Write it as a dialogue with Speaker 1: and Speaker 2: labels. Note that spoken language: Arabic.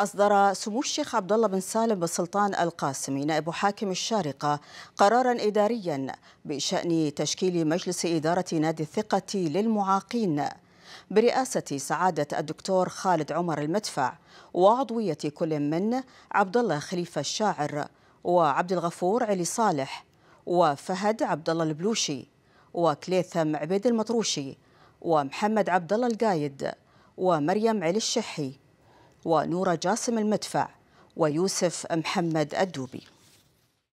Speaker 1: أصدر سمو الشيخ عبد الله بن سالم بن سلطان القاسمي نائب حاكم الشارقة قرارا إداريا بشأن تشكيل مجلس إدارة نادي الثقة للمعاقين برئاسة سعادة الدكتور خالد عمر المدفع وعضوية كل من عبد الله خليفة الشاعر وعبد الغفور علي صالح وفهد عبد الله البلوشي وكليثم عبيد المطروشي ومحمد عبد الله القايد ومريم علي الشحي ونورة جاسم المدفع ويوسف محمد الدوبي